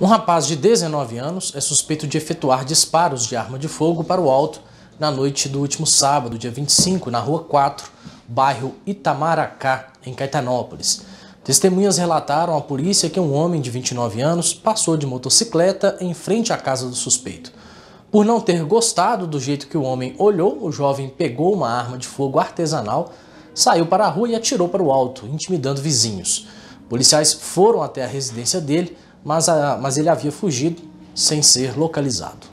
Um rapaz de 19 anos é suspeito de efetuar disparos de arma de fogo para o alto na noite do último sábado, dia 25, na Rua 4, bairro Itamaracá, em Caetanópolis. Testemunhas relataram à polícia que um homem de 29 anos passou de motocicleta em frente à casa do suspeito. Por não ter gostado do jeito que o homem olhou, o jovem pegou uma arma de fogo artesanal, saiu para a rua e atirou para o alto, intimidando vizinhos. Policiais foram até a residência dele mas, a, mas ele havia fugido sem ser localizado.